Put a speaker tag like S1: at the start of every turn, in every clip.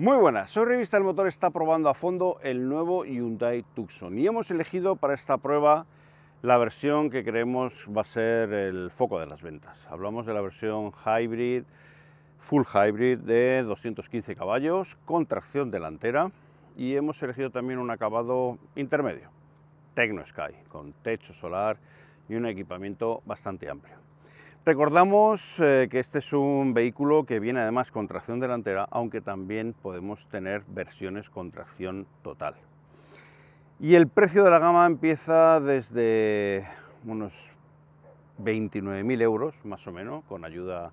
S1: Muy buenas, soy Revista El Motor, está probando a fondo el nuevo Hyundai Tucson y hemos elegido para esta prueba la versión que creemos va a ser el foco de las ventas. Hablamos de la versión hybrid, full hybrid de 215 caballos con tracción delantera y hemos elegido también un acabado intermedio, Tecno Sky, con techo solar y un equipamiento bastante amplio. Recordamos eh, que este es un vehículo que viene además con tracción delantera, aunque también podemos tener versiones con tracción total. Y el precio de la gama empieza desde unos 29.000 euros, más o menos, con ayuda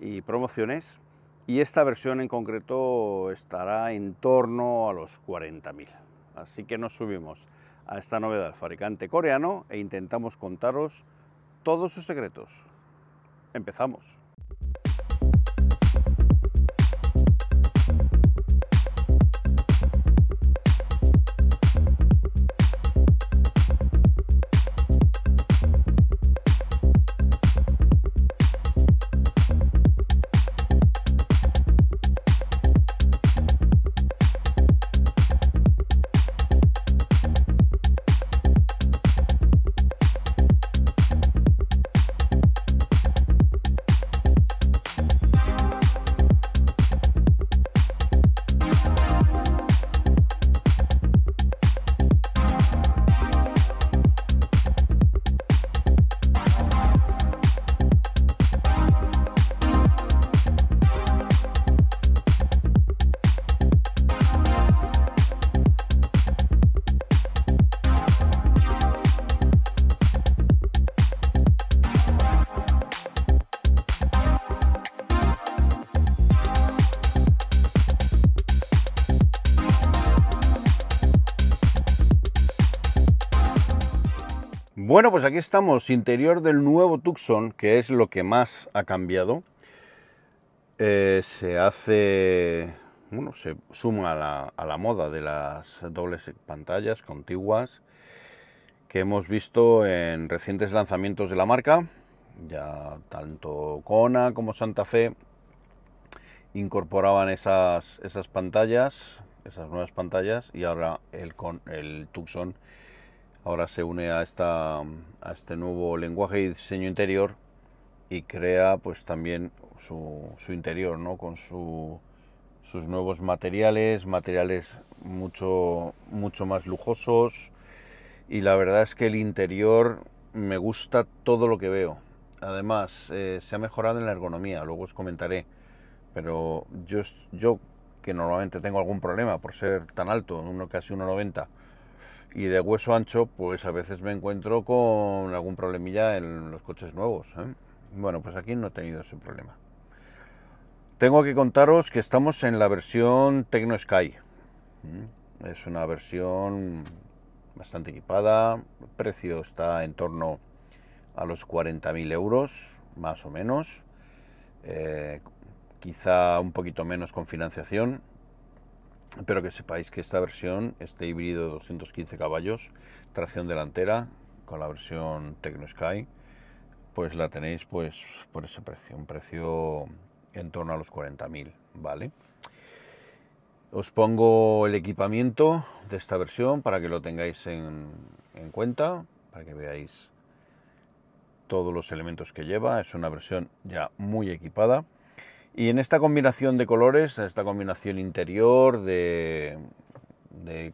S1: y promociones. Y esta versión en concreto estará en torno a los 40.000. Así que nos subimos a esta novedad del fabricante coreano e intentamos contaros todos sus secretos empezamos. Bueno, pues aquí estamos, interior del nuevo Tucson, que es lo que más ha cambiado. Eh, se hace, bueno, se suma a la, moda de las dobles pantallas contiguas que hemos visto en recientes lanzamientos de la marca. Ya tanto Kona como Santa Fe incorporaban esas, esas pantallas, esas nuevas pantallas, y ahora el, el Tucson ahora se une a, esta, a este nuevo lenguaje y diseño interior y crea pues también su, interior, ¿no? Con sus nuevos materiales, materiales mucho, mucho más lujosos y la verdad es que el interior me gusta todo lo que veo. Además, eh, se ha mejorado en la ergonomía, luego os comentaré, pero yo, yo que normalmente tengo algún problema por ser tan alto, uno casi 1,90, y de hueso ancho, pues a veces me encuentro con algún problemilla en los coches nuevos. ¿eh? Bueno, pues aquí no he tenido ese problema. Tengo que contaros que estamos en la versión Tecno Sky. ¿eh? Es una versión bastante equipada, el precio está en torno a los 40.000 euros, más o menos, eh, quizá un poquito menos con financiación, pero que sepáis que esta versión, este híbrido de 215 caballos, tracción delantera, con la versión Tecno Sky, pues la tenéis pues por ese precio, un precio en torno a los 40.000, ¿vale? Os pongo el equipamiento de esta versión para que lo tengáis en cuenta, para que veáis todos los elementos que lleva. Es una versión ya muy equipada. Y en esta combinación de colores, esta combinación interior de,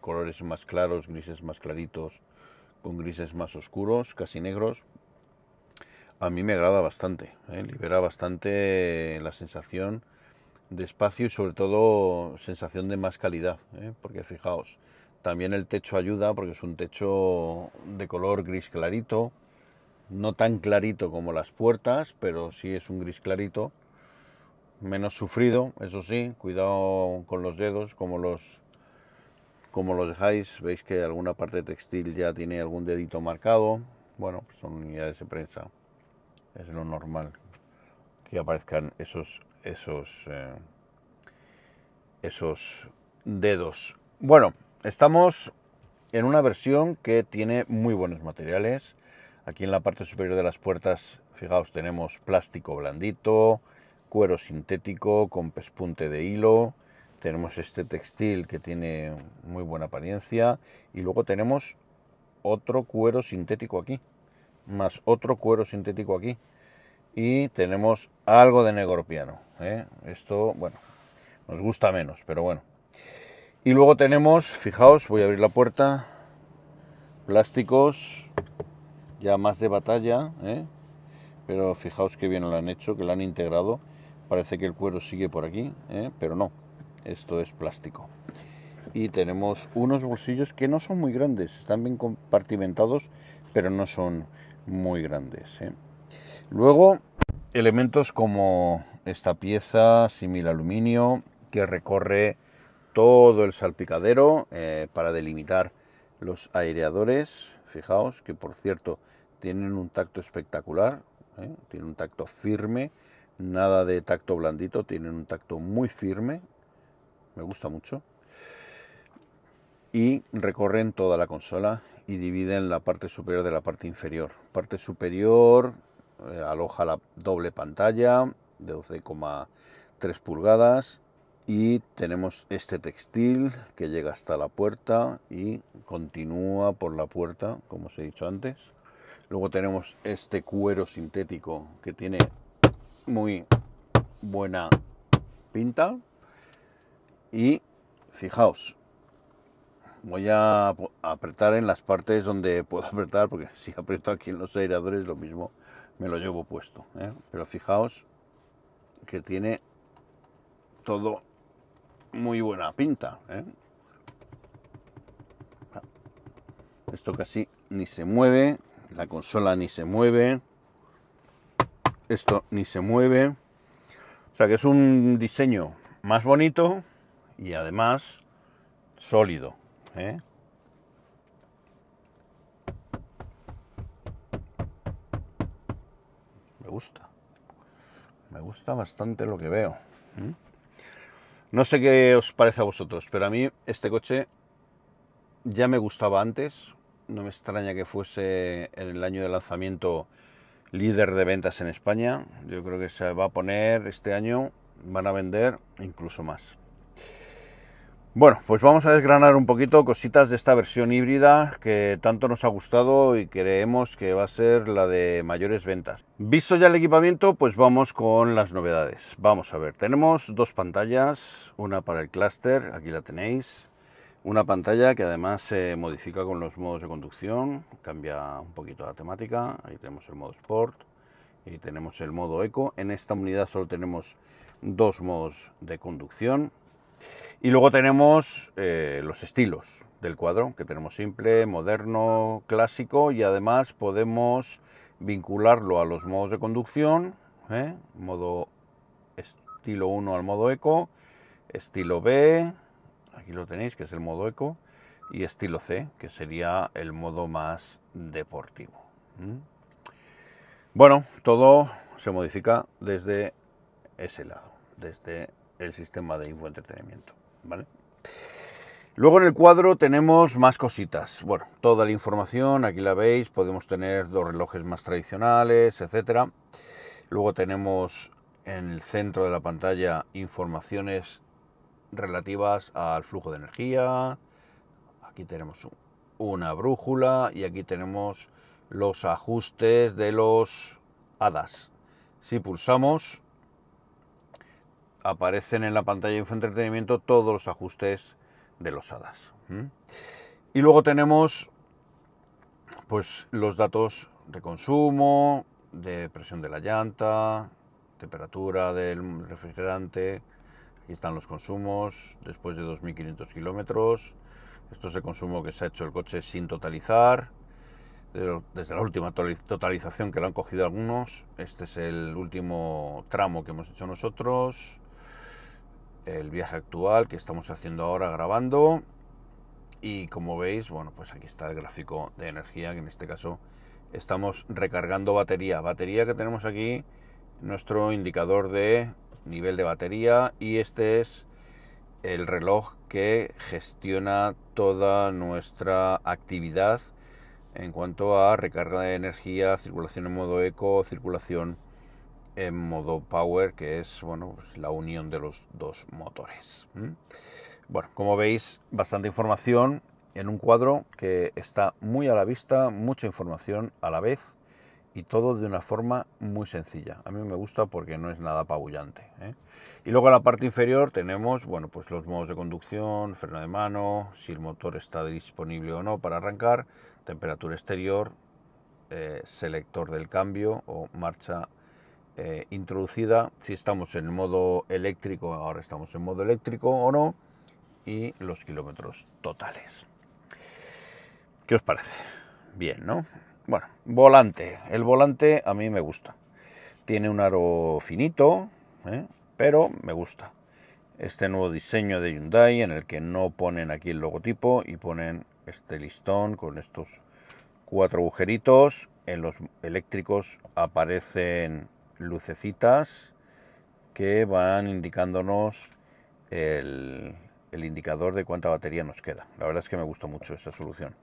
S1: colores más claros, grises más claritos, con grises más oscuros, casi negros, a mí me agrada bastante, ¿eh? libera bastante la sensación de espacio y sobre todo sensación de más calidad, ¿eh? porque fijaos, también el techo ayuda porque es un techo de color gris clarito, no tan clarito como las puertas, pero sí es un gris clarito menos sufrido, eso sí, cuidado con los dedos, como los, como los dejáis, veis que alguna parte textil ya tiene algún dedito marcado, bueno, pues son unidades de prensa, es lo normal que aparezcan esos, esos, eh, esos dedos. Bueno, estamos en una versión que tiene muy buenos materiales, aquí en la parte superior de las puertas, fijaos, tenemos plástico blandito, cuero sintético con pespunte de hilo, tenemos este textil que tiene muy buena apariencia y luego tenemos otro cuero sintético aquí, más otro cuero sintético aquí y tenemos algo de negro piano. ¿eh? Esto, bueno, nos gusta menos, pero bueno. Y luego tenemos, fijaos, voy a abrir la puerta, plásticos ya más de batalla, ¿eh? pero fijaos que bien lo han hecho, que lo han integrado. Parece que el cuero sigue por aquí, ¿eh? pero no, esto es plástico. Y tenemos unos bolsillos que no son muy grandes, están bien compartimentados, pero no son muy grandes. ¿eh? Luego, elementos como esta pieza, similar aluminio, que recorre todo el salpicadero eh, para delimitar los aireadores. Fijaos que, por cierto, tienen un tacto espectacular, tienen un tacto firme, nada de tacto blandito, tienen un tacto muy firme, me gusta mucho. Y recorren toda la consola y dividen la parte superior de la parte inferior. Parte superior eh, aloja la doble pantalla de 12,3 pulgadas y tenemos este textil que llega hasta la puerta y continúa por la puerta, como os he dicho antes. Luego tenemos este cuero sintético que tiene muy buena pinta. Y fijaos, voy a apretar en las partes donde puedo apretar, porque si aprieto aquí en los aireadores lo mismo me lo llevo puesto. ¿eh? Pero fijaos que tiene todo muy buena pinta. ¿eh? Esto casi ni se mueve, la consola ni se mueve esto ni se mueve. O sea que es un diseño más bonito y además sólido. ¿eh? Me gusta. Me gusta bastante lo que veo. No sé qué os parece a vosotros, pero a mí este coche ya me gustaba antes. No me extraña que fuese en el año de lanzamiento líder de ventas en España. Yo creo que se va a poner este año, van a vender incluso más. Bueno, pues vamos a desgranar un poquito cositas de esta versión híbrida que tanto nos ha gustado y creemos que va a ser la de mayores ventas. Visto ya el equipamiento, pues vamos con las novedades. Vamos a ver, tenemos dos pantallas, una para el clúster, aquí la tenéis, una pantalla que además se modifica con los modos de conducción, cambia un poquito la temática. Ahí tenemos el modo Sport y tenemos el modo Eco. En esta unidad solo tenemos dos modos de conducción. Y luego tenemos eh, los estilos del cuadro, que tenemos simple, moderno, clásico y además podemos vincularlo a los modos de conducción, ¿eh? modo estilo 1 al modo eco, estilo B, aquí lo tenéis, que es el modo eco, y estilo C, que sería el modo más deportivo. Bueno, todo se modifica desde ese lado, desde el sistema de infoentretenimiento. ¿vale? Luego en el cuadro tenemos más cositas. Bueno, toda la información, aquí la veis, podemos tener dos relojes más tradicionales, etcétera. Luego tenemos en el centro de la pantalla informaciones relativas al flujo de energía. Aquí tenemos una brújula y aquí tenemos los ajustes de los hadas. Si pulsamos, aparecen en la pantalla de infoentretenimiento todos los ajustes de los hadas. Y luego tenemos pues los datos de consumo, de presión de la llanta, temperatura del refrigerante, Aquí están los consumos después de 2.500 kilómetros. Esto es el consumo que se ha hecho el coche sin totalizar. Desde la última totalización que lo han cogido algunos. Este es el último tramo que hemos hecho nosotros. El viaje actual que estamos haciendo ahora grabando. Y como veis, bueno, pues aquí está el gráfico de energía, que en este caso estamos recargando batería. Batería que tenemos aquí, nuestro indicador de nivel de batería y este es el reloj que gestiona toda nuestra actividad en cuanto a recarga de energía, circulación en modo eco, circulación en modo power, que es bueno, pues, la unión de los dos motores. Bueno, como veis, bastante información en un cuadro que está muy a la vista, mucha información a la vez y todo de una forma muy sencilla. A mí me gusta porque no es nada apabullante. ¿eh? Y luego en la parte inferior tenemos bueno, pues los modos de conducción, freno de mano, si el motor está disponible o no para arrancar, temperatura exterior, eh, selector del cambio o marcha eh, introducida, si estamos en modo eléctrico, ahora estamos en modo eléctrico o no, y los kilómetros totales. ¿Qué os parece? Bien, ¿no? Bueno, volante. El volante a mí me gusta. Tiene un aro finito, ¿eh? pero me gusta. Este nuevo diseño de Hyundai en el que no ponen aquí el logotipo y ponen este listón con estos cuatro agujeritos. En los eléctricos aparecen lucecitas que van indicándonos el, el indicador de cuánta batería nos queda. La verdad es que me gustó mucho esta solución.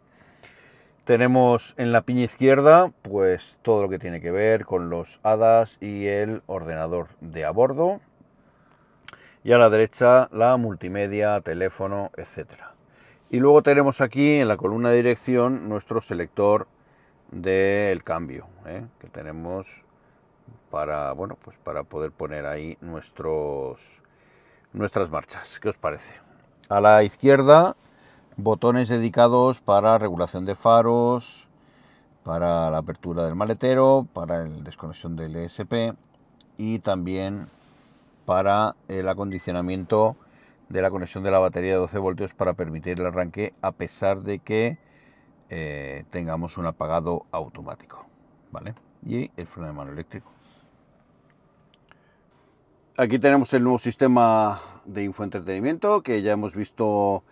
S1: Tenemos en la piña izquierda pues todo lo que tiene que ver con los hadas y el ordenador de a bordo. Y a la derecha la multimedia, teléfono, etc. Y luego tenemos aquí en la columna de dirección nuestro selector del cambio ¿eh? que tenemos para bueno pues para poder poner ahí nuestros nuestras marchas. ¿Qué os parece? A la izquierda botones dedicados para regulación de faros, para la apertura del maletero, para el desconexión del ESP y también para el acondicionamiento de la conexión de la batería de 12 voltios para permitir el arranque a pesar de que eh, tengamos un apagado automático. ¿Vale? Y el freno de mano eléctrico. Aquí tenemos el nuevo sistema de infoentretenimiento que ya hemos visto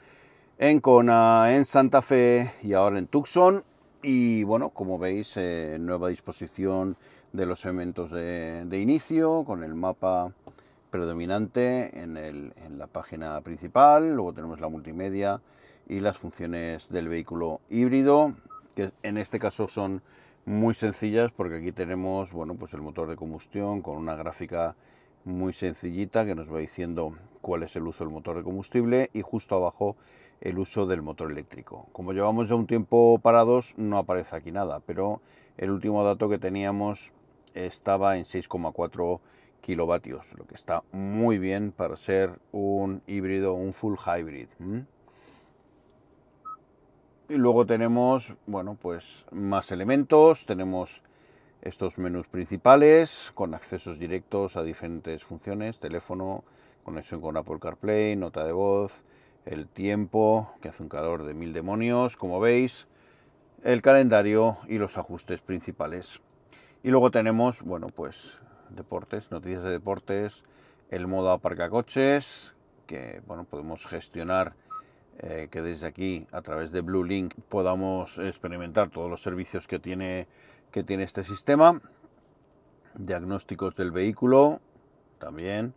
S1: en Cona, en Santa Fe y ahora en Tucson. Y bueno, como veis, eh, nueva disposición de los elementos de, inicio con el mapa predominante en, la página principal. Luego tenemos la multimedia y las funciones del vehículo híbrido, que en este caso son muy sencillas porque aquí tenemos bueno, pues el motor de combustión con una gráfica muy sencillita que nos va diciendo cuál es el uso del motor de combustible y justo abajo el uso del motor eléctrico. Como llevamos ya un tiempo parados, no aparece aquí nada, pero el último dato que teníamos estaba en 6,4 kilovatios, lo que está muy bien para ser un híbrido, un full hybrid. Y luego tenemos, bueno, pues más elementos, tenemos estos menús principales con accesos directos a diferentes funciones, teléfono, conexión con Apple CarPlay, nota de voz, el tiempo, que hace un calor de mil demonios, como veis, el calendario y los ajustes principales. Y luego tenemos, bueno, pues deportes, noticias de deportes, el modo aparcacoches, que bueno, podemos gestionar eh, que desde aquí, a través de Blue Link, podamos experimentar todos los servicios que tiene, que tiene este sistema. Diagnósticos del vehículo, también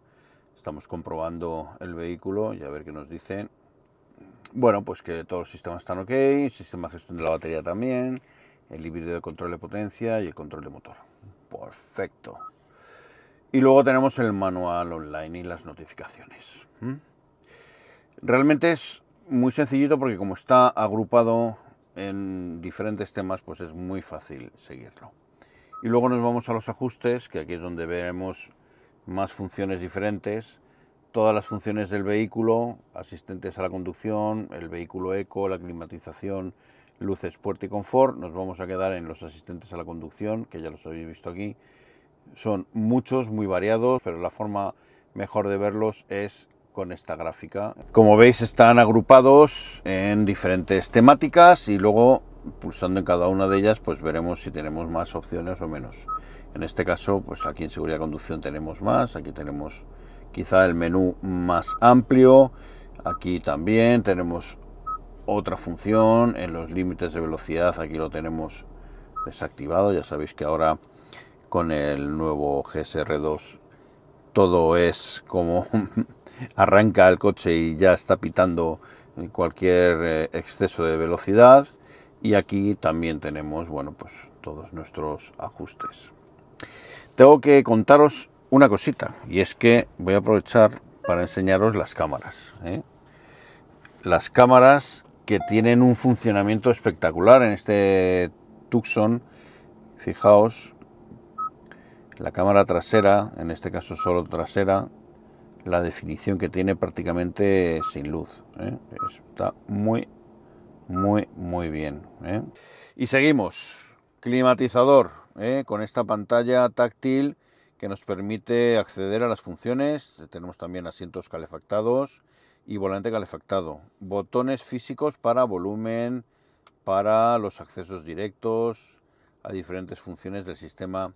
S1: estamos comprobando el vehículo y a ver qué nos dicen. Bueno, pues que todos los sistemas están ok, sistema de gestión de la batería también, el híbrido de control de potencia y el control de motor. Perfecto. Y luego tenemos el manual online y las notificaciones. Realmente es muy sencillito porque como está agrupado en diferentes temas, pues es muy fácil seguirlo. Y luego nos vamos a los ajustes, que aquí es donde vemos más funciones diferentes, todas las funciones del vehículo, asistentes a la conducción, el vehículo eco, la climatización, luces, puerto y confort. Nos vamos a quedar en los asistentes a la conducción, que ya los habéis visto aquí. Son muchos, muy variados, pero la forma mejor de verlos es con esta gráfica. Como veis están agrupados en diferentes temáticas y luego pulsando en cada una de ellas, pues veremos si tenemos más opciones o menos. En este caso, pues aquí en seguridad de conducción tenemos más, aquí tenemos quizá el menú más amplio, aquí también tenemos otra función, en los límites de velocidad aquí lo tenemos desactivado, ya sabéis que ahora con el nuevo GSR2 todo es como arranca el coche y ya está pitando cualquier eh, exceso de velocidad y aquí también tenemos bueno pues todos nuestros ajustes tengo que contaros una cosita y es que voy a aprovechar para enseñaros las cámaras ¿eh? las cámaras que tienen un funcionamiento espectacular en este Tucson fijaos la cámara trasera en este caso solo trasera la definición que tiene prácticamente sin luz ¿eh? está muy muy, muy bien. ¿eh? Y seguimos. Climatizador, ¿eh? con esta pantalla táctil que nos permite acceder a las funciones. Tenemos también asientos calefactados y volante calefactado. Botones físicos para volumen, para los accesos directos a diferentes funciones del sistema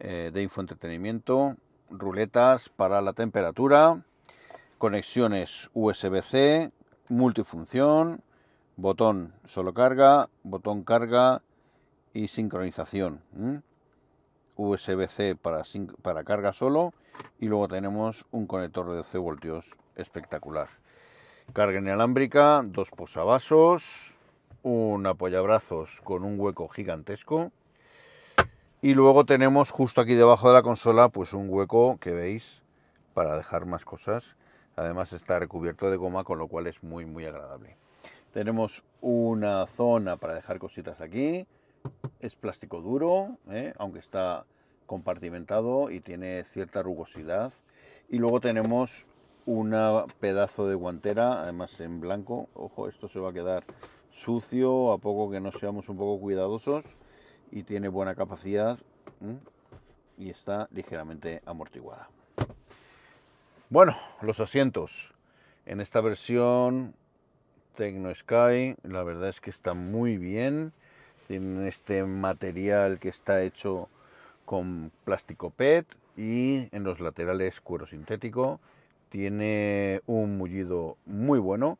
S1: eh, de infoentretenimiento. Ruletas para la temperatura. Conexiones USB-C, multifunción, botón solo carga, botón carga y sincronización. usb USB-C para, para carga solo y luego tenemos un conector de 12 voltios espectacular. Carga inalámbrica, dos posavasos, un apoyabrazos con un hueco gigantesco y luego tenemos justo aquí debajo de la consola pues un hueco que veis para dejar más cosas. Además está recubierto de goma con lo cual es muy muy agradable. Tenemos una zona para dejar cositas aquí. Es plástico duro, ¿eh? aunque está compartimentado y tiene cierta rugosidad. Y luego tenemos un pedazo de guantera, además en blanco. Ojo, esto se va a quedar sucio a poco que no seamos un poco cuidadosos. Y tiene buena capacidad y está ligeramente amortiguada. Bueno, los asientos. En esta versión Tecno Sky, la verdad es que está muy bien. tiene este material que está hecho con plástico PET y en los laterales cuero sintético. Tiene un mullido muy bueno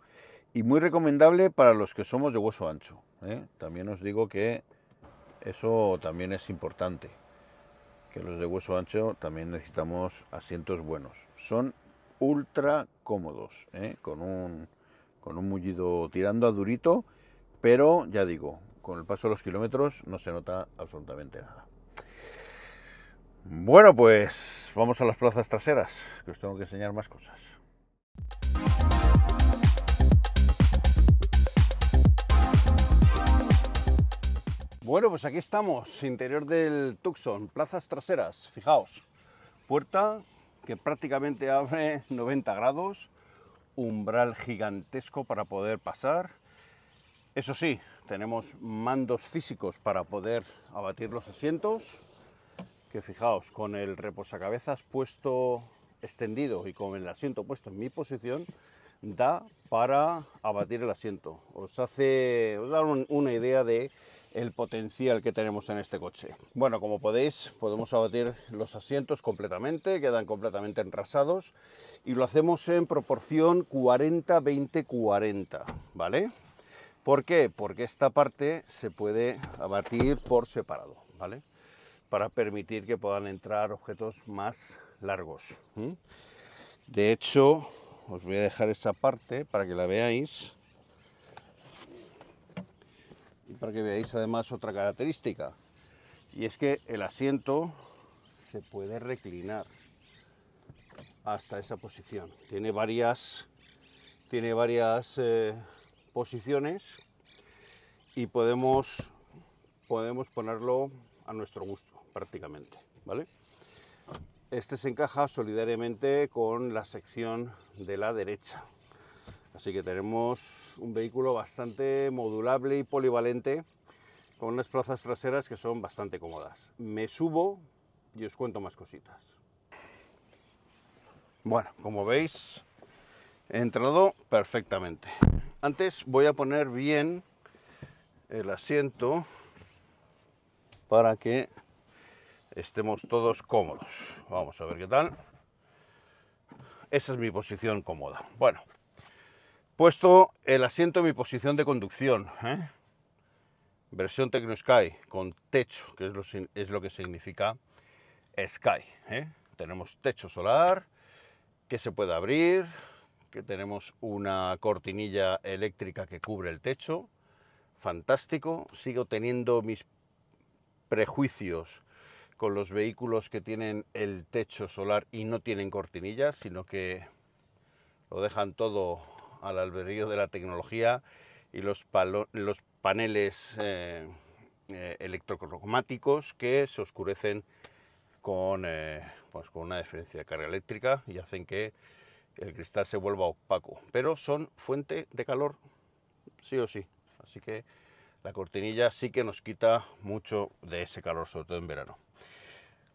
S1: y muy recomendable para los que somos de hueso ancho. ¿eh? También os digo que eso también es importante, que los de hueso ancho también necesitamos asientos buenos. Son ultra cómodos, ¿eh? con un con un mullido tirando a durito, pero ya digo, con el paso de los kilómetros no se nota absolutamente nada. Bueno, pues vamos a las plazas traseras, que os tengo que enseñar más cosas. Bueno, pues aquí estamos, interior del Tucson, plazas traseras, fijaos, puerta que prácticamente abre 90 grados, umbral gigantesco para poder pasar. Eso sí, tenemos mandos físicos para poder abatir los asientos, que fijaos, con el reposacabezas puesto extendido y con el asiento puesto en mi posición, da para abatir el asiento. Os hace da una idea de el potencial que tenemos en este coche. Bueno, como podéis, podemos abatir los asientos completamente, quedan completamente enrasados y lo hacemos en proporción 40-20-40, ¿vale? ¿Por qué? Porque esta parte se puede abatir por separado, ¿vale? Para permitir que puedan entrar objetos más largos. De hecho, os voy a dejar esa parte para que la veáis y para que veáis además otra característica y es que el asiento se puede reclinar hasta esa posición tiene varias tiene varias eh, posiciones y podemos podemos ponerlo a nuestro gusto prácticamente vale este se encaja solidariamente con la sección de la derecha Así que tenemos un vehículo bastante modulable y polivalente con unas plazas traseras que son bastante cómodas. Me subo y os cuento más cositas. Bueno, como veis, he entrado perfectamente. Antes voy a poner bien el asiento para que estemos todos cómodos. Vamos a ver qué tal. Esa es mi posición cómoda. Bueno, Puesto el asiento en mi posición de conducción. ¿eh? Versión Tecno Sky con techo, que es lo, que significa Sky. ¿eh? Tenemos techo solar que se puede abrir, que tenemos una cortinilla eléctrica que cubre el techo. Fantástico. Sigo teniendo mis prejuicios con los vehículos que tienen el techo solar y no tienen cortinillas, sino que lo dejan todo al albedrío de la tecnología y los, los paneles eh, eh, electrocromáticos que se oscurecen con, eh, pues, con una diferencia de carga eléctrica y hacen que el cristal se vuelva opaco. Pero son fuente de calor, sí o sí. Así que la cortinilla sí que nos quita mucho de ese calor, sobre todo en verano.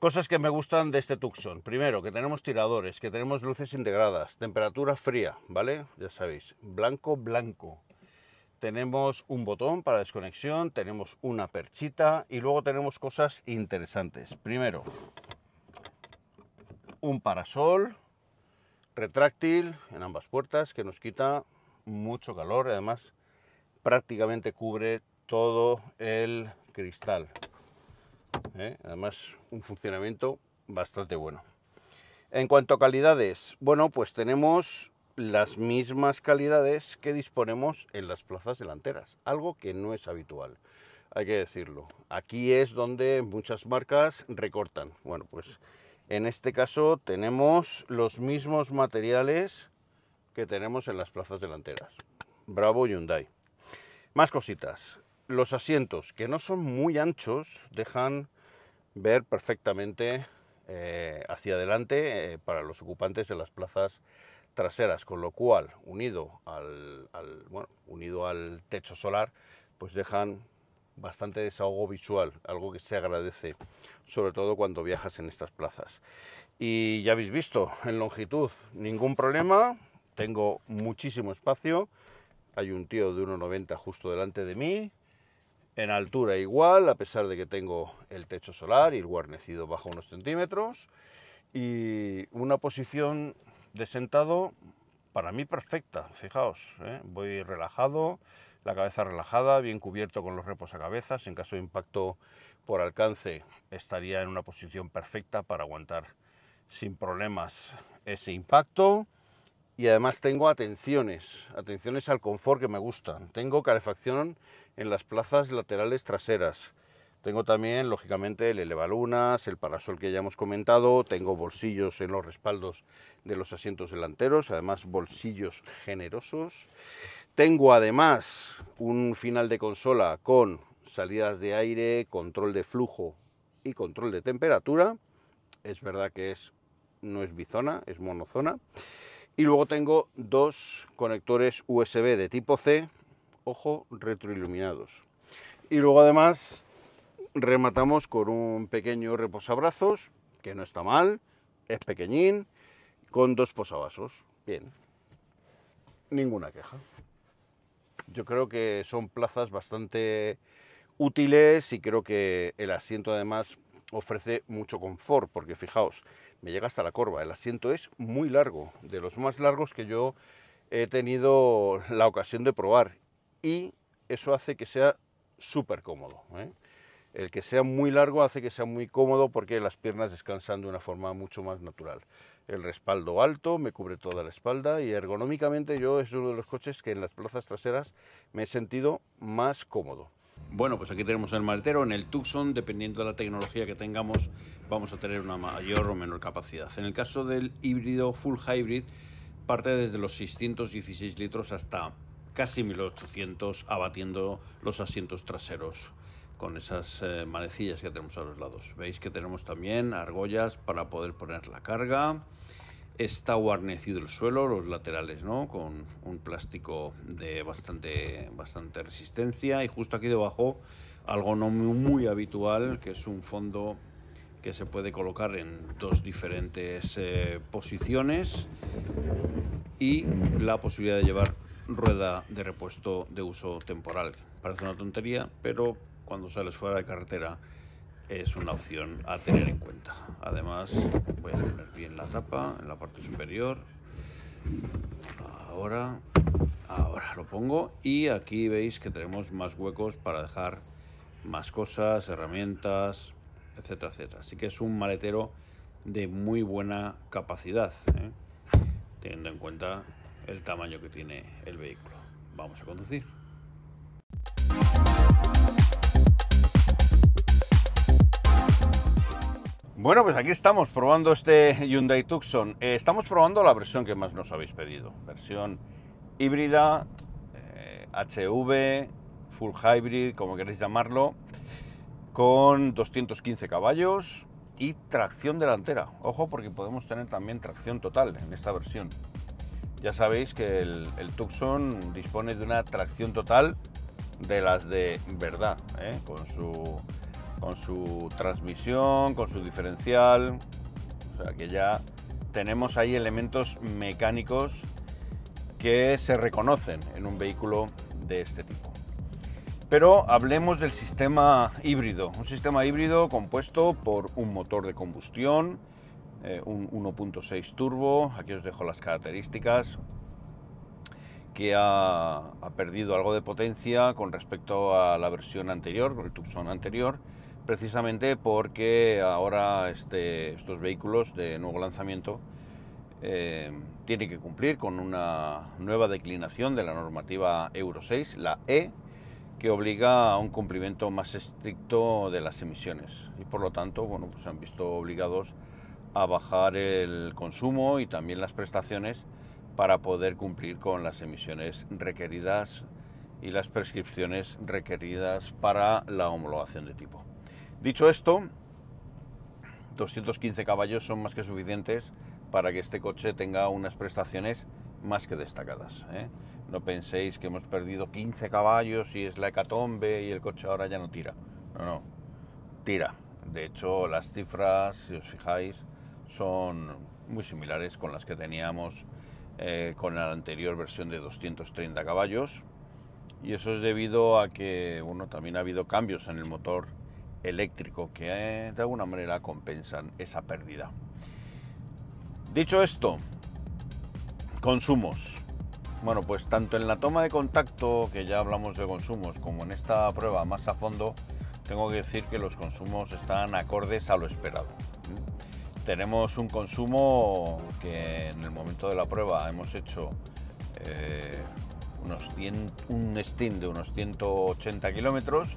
S1: Cosas que me gustan de este Tucson. Primero, que tenemos tiradores, que tenemos luces integradas, temperatura fría, ¿vale? Ya sabéis, blanco, blanco. Tenemos un botón para desconexión, tenemos una perchita y luego tenemos cosas interesantes. Primero, un parasol retráctil en ambas puertas que nos quita mucho calor, y además prácticamente cubre todo el cristal. ¿eh? además un funcionamiento bastante bueno. En cuanto a calidades, bueno, pues tenemos las mismas calidades que disponemos en las plazas delanteras, algo que no es habitual, hay que decirlo. Aquí es donde muchas marcas recortan. Bueno, pues en este caso tenemos los mismos materiales que tenemos en las plazas delanteras. Bravo Hyundai. Más cositas los asientos, que no son muy anchos, dejan ver perfectamente eh, hacia adelante eh, para los ocupantes de las plazas traseras, con lo cual, unido al, unido al techo solar, pues dejan bastante desahogo visual, algo que se agradece, sobre todo cuando viajas en estas plazas. Y ya habéis visto, en longitud ningún problema, tengo muchísimo espacio, hay un tío de 1,90 justo delante de mí, en altura igual, a pesar de que tengo el techo solar y el guarnecido bajo unos centímetros. Y una posición de sentado para mí perfecta, fijaos, ¿eh? voy relajado, la cabeza relajada, bien cubierto con los reposacabezas, en caso de impacto por alcance estaría en una posición perfecta para aguantar sin problemas ese impacto y además tengo atenciones, atenciones al confort que me gustan. Tengo calefacción en las plazas laterales traseras. Tengo también, lógicamente, el elevalunas, el parasol que ya hemos comentado, tengo bolsillos en los respaldos de los asientos delanteros, además bolsillos generosos. Tengo además un final de consola con salidas de aire, control de flujo y control de temperatura. Es verdad que es, no es bizona, es monozona. Y luego tengo dos conectores USB de tipo C, ojo, retroiluminados. Y luego además rematamos con un pequeño reposabrazos, que no está mal, es pequeñín, con dos posavasos. Bien, ninguna queja. Yo creo que son plazas bastante útiles y creo que el asiento además ofrece mucho confort, porque fijaos, me llega hasta la corva, el asiento es muy largo, de los más largos que yo he tenido la ocasión de probar, y eso hace que sea súper cómodo. ¿eh? El que sea muy largo hace que sea muy cómodo porque las piernas descansan de una forma mucho más natural. El respaldo alto me cubre toda la espalda y ergonómicamente yo es uno de los coches que en las plazas traseras me he sentido más cómodo. Bueno, pues aquí tenemos el maletero. En el Tucson, dependiendo de la tecnología que tengamos, vamos a tener una mayor o menor capacidad. En el caso del híbrido full hybrid, parte desde los 616 litros hasta casi 1800, abatiendo los asientos traseros con esas eh, manecillas que tenemos a los lados. Veis que tenemos también argollas para poder poner la carga. Está guarnecido el suelo, los laterales, ¿no? Con un plástico de bastante, bastante resistencia. Y justo aquí debajo, algo no muy habitual, que es un fondo que se puede colocar en dos diferentes eh, posiciones y la posibilidad de llevar rueda de repuesto de uso temporal. Parece una tontería, pero cuando sales fuera de carretera es una opción a tener en cuenta. Además, voy a poner bien la tapa en la parte superior. Ahora, ahora lo pongo y aquí veis que tenemos más huecos para dejar más cosas, herramientas, etcétera, etcétera. Así que es un maletero de muy buena capacidad, ¿eh? teniendo en cuenta el tamaño que tiene el vehículo. Vamos a conducir. Bueno, pues aquí estamos probando este Hyundai Tucson. Eh, estamos probando la versión que más nos habéis pedido. Versión híbrida, HV, eh, full hybrid, como queréis llamarlo, con 215 caballos y tracción delantera. Ojo porque podemos tener también tracción total en esta versión. Ya sabéis que el, Tucson dispone de una tracción total de las de verdad, ¿eh? con su con su transmisión, con su diferencial. O sea que ya tenemos ahí elementos mecánicos que se reconocen en un vehículo de este tipo. Pero hablemos del sistema híbrido, un sistema híbrido compuesto por un motor de combustión, eh, un 1.6 turbo, aquí os dejo las características, que ha, perdido algo de potencia con respecto a la versión anterior, el Tucson anterior, precisamente porque ahora este, estos vehículos de nuevo lanzamiento eh, tienen que cumplir con una nueva declinación de la normativa Euro 6, la E, que obliga a un cumplimiento más estricto de las emisiones y por lo tanto bueno, pues se han visto obligados a bajar el consumo y también las prestaciones para poder cumplir con las emisiones requeridas y las prescripciones requeridas para la homologación de tipo. Dicho esto, 215 caballos son más que suficientes para que este coche tenga unas prestaciones más que destacadas. ¿eh? No penséis que hemos perdido 15 caballos y es la hecatombe y el coche ahora ya no tira. No, no, tira. De hecho, las cifras, si os fijáis, son muy similares con las que teníamos eh, con la anterior versión de 230 caballos. Y eso es debido a que, bueno, también ha habido cambios en el motor eléctrico que eh, de alguna manera compensan esa pérdida. Dicho esto, consumos. Bueno, pues tanto en la toma de contacto, que ya hablamos de consumos, como en esta prueba más a fondo, tengo que decir que los consumos están acordes a lo esperado. Tenemos un consumo que en el momento de la prueba hemos hecho eh, unos un stint de unos 180 kilómetros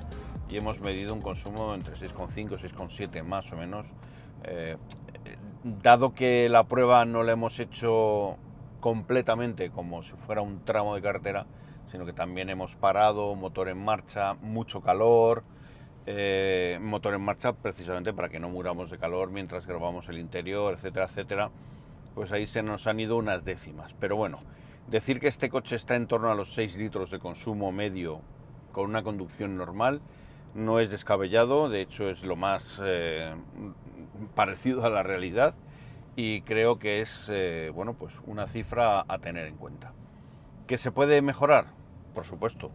S1: hemos medido un consumo entre 6,5 y 6,7 más o menos. Eh, dado que la prueba no la hemos hecho completamente como si fuera un tramo de carretera, sino que también hemos parado, motor en marcha, mucho calor, eh, motor en marcha precisamente para que no muramos de calor mientras grabamos el interior, etcétera, etcétera, pues ahí se nos han ido unas décimas. Pero bueno, decir que este coche está en torno a los 6 litros de consumo medio con una conducción normal no es descabellado, de hecho es lo más eh, parecido a la realidad y creo que es eh, bueno, pues una cifra a tener en cuenta. ¿Que se puede mejorar? Por supuesto.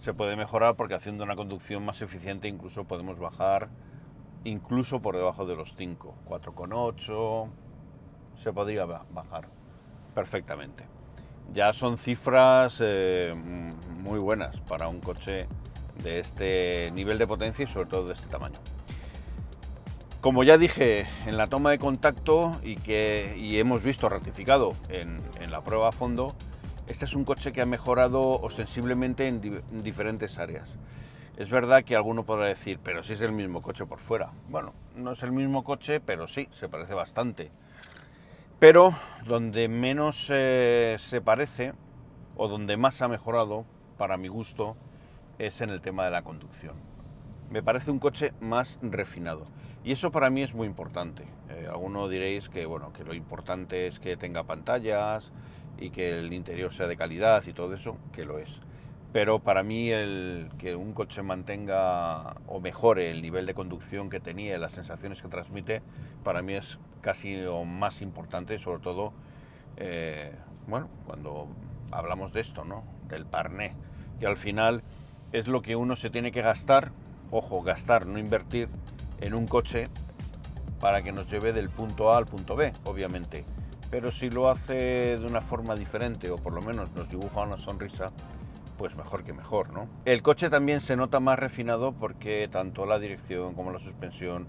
S1: Se puede mejorar porque haciendo una conducción más eficiente incluso podemos bajar incluso por debajo de los 5, 4,8 se podría bajar perfectamente. Ya son cifras eh, muy buenas para un coche de este nivel de potencia y sobre todo de este tamaño. Como ya dije en la toma de contacto y que hemos visto ratificado en, la prueba a fondo, este es un coche que ha mejorado ostensiblemente en, diferentes áreas. Es verdad que alguno podrá decir, pero si es el mismo coche por fuera. Bueno, no es el mismo coche, pero sí, se parece bastante. Pero donde menos eh, se parece, o donde más ha mejorado, para mi gusto, es en el tema de la conducción. Me parece un coche más refinado. Y eso para mí es muy importante. Eh, algunos diréis que, bueno, que lo importante es que tenga pantallas y que el interior sea de calidad y todo eso, que lo es. Pero para mí el que un coche mantenga o mejore el nivel de conducción que tenía, las sensaciones que transmite, para mí es casi lo más importante, sobre todo, eh, bueno, cuando hablamos de esto, ¿no? Del parné, que al final es lo que uno se tiene que gastar, ojo, gastar, no invertir en un coche para que nos lleve del punto A al punto B, obviamente. Pero si lo hace de una forma diferente o por lo menos nos dibuja una sonrisa, pues mejor que mejor, ¿no? El coche también se nota más refinado porque tanto la dirección como la suspensión,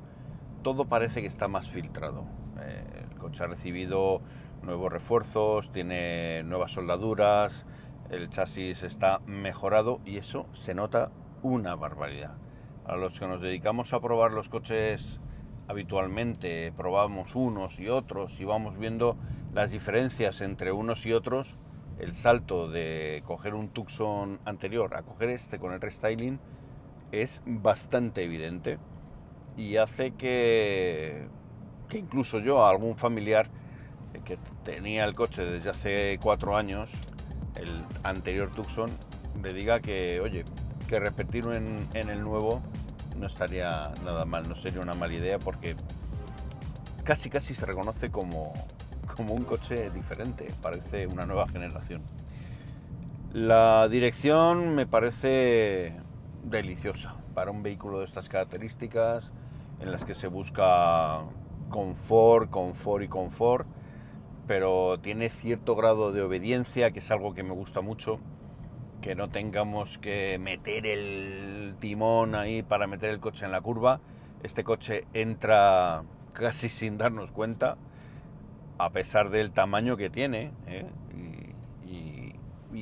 S1: todo parece que está más filtrado. Eh, el coche ha recibido nuevos refuerzos, tiene nuevas soldaduras, el chasis está mejorado y eso se nota una barbaridad. A los que nos dedicamos a probar los coches habitualmente, probamos unos y otros y vamos viendo las diferencias entre unos y otros, el salto de coger un Tucson anterior a coger este con el restyling es bastante evidente y hace que, que incluso yo a algún familiar que tenía el coche desde hace cuatro años el anterior Tucson le diga que, oye, que repetirlo en, el nuevo no estaría nada mal, no sería una mala idea porque casi casi se reconoce como, como un coche diferente, parece una nueva generación. La dirección me parece deliciosa para un vehículo de estas características en las que se busca confort, confort y confort pero tiene cierto grado de obediencia, que es algo que me gusta mucho, que no tengamos que meter el timón ahí para meter el coche en la curva. Este coche entra casi sin darnos cuenta, a pesar del tamaño que tiene, ¿eh? y,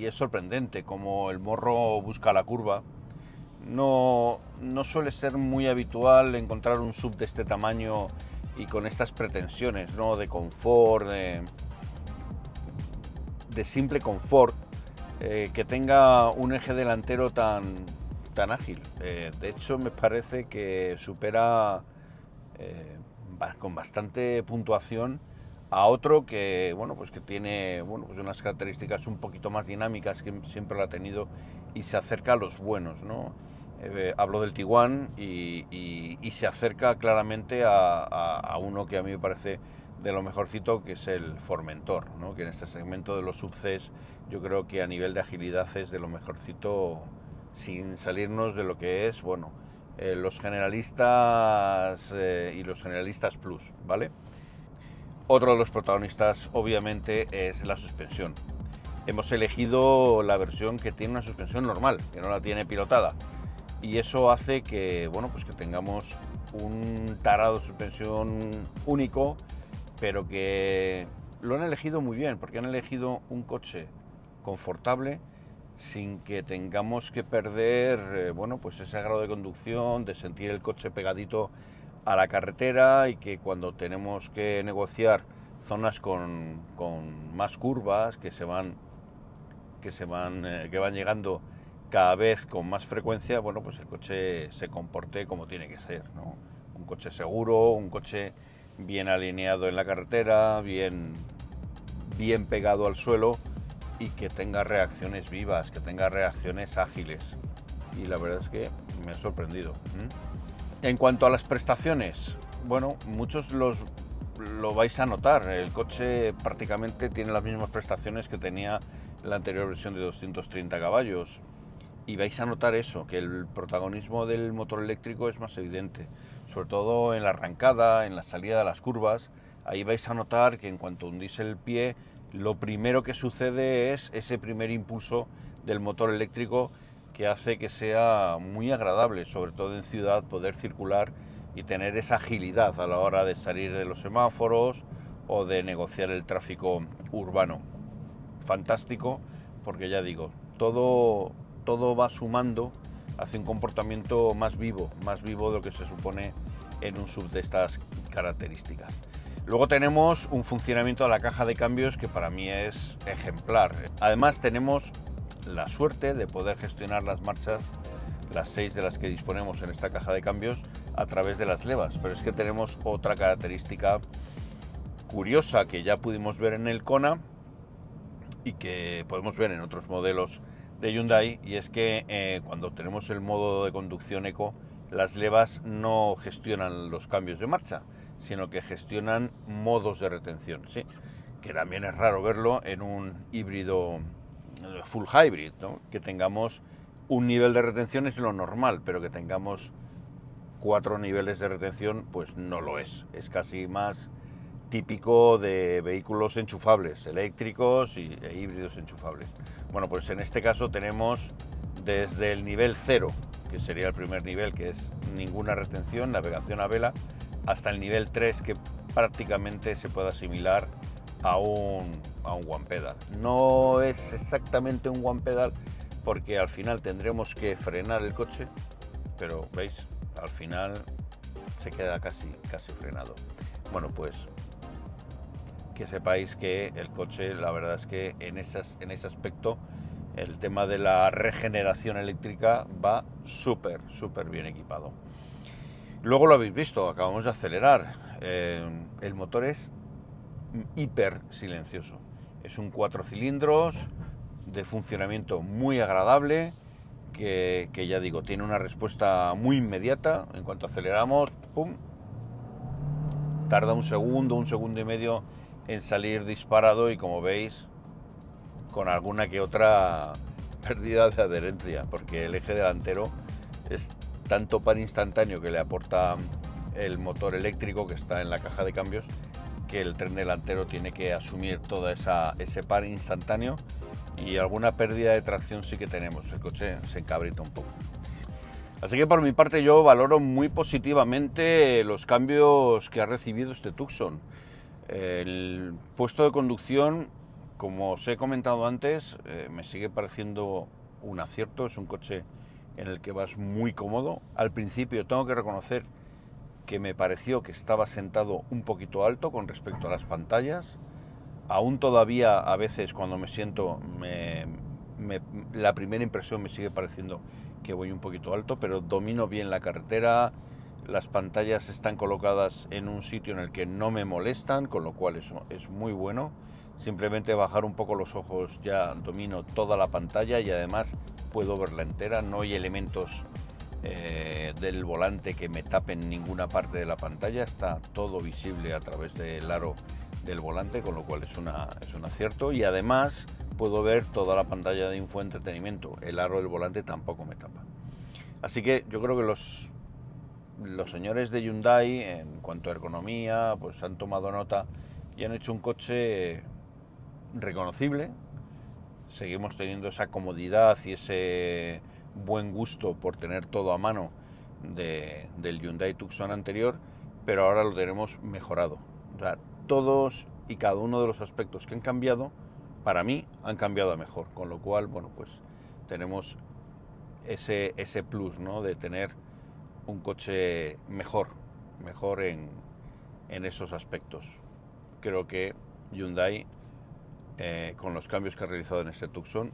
S1: es sorprendente como el morro busca la curva. No, no suele ser muy habitual encontrar un sub de este tamaño y con estas pretensiones de confort, de, simple confort, eh, que tenga un eje delantero tan, tan ágil. Eh, de hecho, me parece que supera eh, con bastante puntuación a otro que bueno pues que tiene pues unas características un poquito más dinámicas que siempre lo ha tenido y se acerca a los buenos no eh, hablo del Tiguan y, se acerca claramente a, uno que a mí me parece de lo mejorcito, que es el Formentor, que en este segmento de los subces yo creo que a nivel de agilidad es de lo mejorcito sin salirnos de lo que es, bueno, eh, los generalistas eh, y los generalistas plus, ¿vale? Otro de los protagonistas obviamente es la suspensión. Hemos elegido la versión que tiene una suspensión normal, que no la tiene pilotada y eso hace que, bueno, pues que tengamos un tarado de suspensión único, pero que lo han elegido muy bien, porque han elegido un coche confortable sin que tengamos que perder, eh, bueno, pues ese grado de conducción, de sentir el coche pegadito a la carretera y que cuando tenemos que negociar zonas con, más curvas que se van que se van eh, que van llegando cada vez con más frecuencia, bueno, pues el coche se comporte como tiene que ser, Un coche seguro, un coche bien alineado en la carretera, bien, bien pegado al suelo y que tenga reacciones vivas, que tenga reacciones ágiles. Y la verdad es que me ha sorprendido. En cuanto a las prestaciones, bueno, muchos los, lo vais a notar. El coche prácticamente tiene las mismas prestaciones que tenía la anterior versión de 230 caballos y vais a notar eso, que el protagonismo del motor eléctrico es más evidente, sobre todo en la arrancada, en la salida de las curvas, ahí vais a notar que en cuanto hundís el pie, lo primero que sucede es ese primer impulso del motor eléctrico que hace que sea muy agradable, sobre todo en ciudad, poder circular y tener esa agilidad a la hora de salir de los semáforos o de negociar el tráfico urbano. Fantástico, porque ya digo, todo todo va sumando hacia un comportamiento más vivo, más vivo de lo que se supone en un sub de estas características. Luego tenemos un funcionamiento de la caja de cambios que para mí es ejemplar. Además tenemos la suerte de poder gestionar las marchas, las seis de las que disponemos en esta caja de cambios, a través de las levas. Pero es que tenemos otra característica curiosa que ya pudimos ver en el Kona y que podemos ver en otros modelos de Hyundai y es que eh, cuando tenemos el modo de conducción eco, las levas no gestionan los cambios de marcha, sino que gestionan modos de retención, ¿sí? que también es raro verlo en un híbrido eh, full hybrid, que tengamos un nivel de retención es lo normal, pero que tengamos cuatro niveles de retención, pues no lo es, es casi más típico de vehículos enchufables, eléctricos y, e híbridos enchufables. Bueno, pues en este caso tenemos desde el nivel 0, que sería el primer nivel, que es ninguna retención, navegación a vela, hasta el nivel 3, que prácticamente se puede asimilar a un, a one pedal. No es exactamente un one pedal porque al final tendremos que frenar el coche, pero veis, al final se queda casi, casi frenado. Bueno, pues que sepáis que el coche, la verdad es que en, en ese aspecto, el tema de la regeneración eléctrica va súper, súper bien equipado. Luego lo habéis visto, acabamos de acelerar. Eh, el motor es hiper silencioso. Es un cuatro cilindros de funcionamiento muy agradable, que, ya digo, tiene una respuesta muy inmediata. En cuanto aceleramos, Tarda un segundo, un segundo y medio en salir disparado y como veis con alguna que otra pérdida de adherencia porque el eje delantero es tanto par instantáneo que le aporta el motor eléctrico que está en la caja de cambios que el tren delantero tiene que asumir todo ese par instantáneo y alguna pérdida de tracción sí que tenemos el coche se encabrita un poco así que por mi parte yo valoro muy positivamente los cambios que ha recibido este Tucson el puesto de conducción, como os he comentado antes, eh, me sigue pareciendo un acierto. Es un coche en el que vas muy cómodo. Al principio tengo que reconocer que me pareció que estaba sentado un poquito alto con respecto a las pantallas. Aún todavía a veces cuando me siento, la primera impresión me sigue pareciendo que voy un poquito alto, pero domino bien la carretera, las pantallas están colocadas en un sitio en el que no me molestan, con lo cual eso es muy bueno. Simplemente bajar un poco los ojos ya domino toda la pantalla y además puedo verla entera, no hay elementos eh, del volante que me tapen ninguna parte de la pantalla, está todo visible a través del aro del volante, con lo cual es, una, es un acierto y además puedo ver toda la pantalla de infoentretenimiento, el aro del volante tampoco me tapa. Así que yo creo que los los señores de Hyundai, en cuanto a ergonomía, pues han tomado nota y han hecho un coche reconocible. Seguimos teniendo esa comodidad y ese buen gusto por tener todo a mano del Hyundai Tucson anterior, pero ahora lo tenemos mejorado. todos y cada uno de los aspectos que han cambiado, para mí, han cambiado a mejor. Con lo cual, bueno, pues tenemos ese, ese plus, ¿no? De tener un coche mejor, mejor en, esos aspectos. Creo que Hyundai, eh, con los cambios que ha realizado en este Tucson,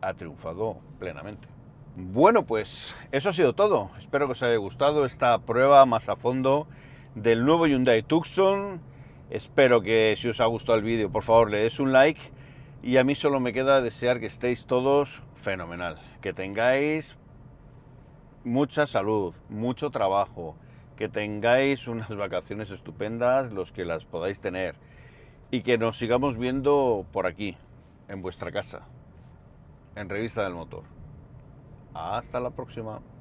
S1: ha triunfado plenamente. Bueno, pues eso ha sido todo. Espero que os haya gustado esta prueba más a fondo del nuevo Hyundai Tucson. Espero que si os ha gustado el vídeo, por favor, le des un like. Y a mí solo me queda desear que estéis todos fenomenal. Que tengáis mucha salud, mucho trabajo, que tengáis unas vacaciones estupendas, los que las podáis tener, y que nos sigamos viendo por aquí, en vuestra casa, en Revista del Motor. Hasta la próxima.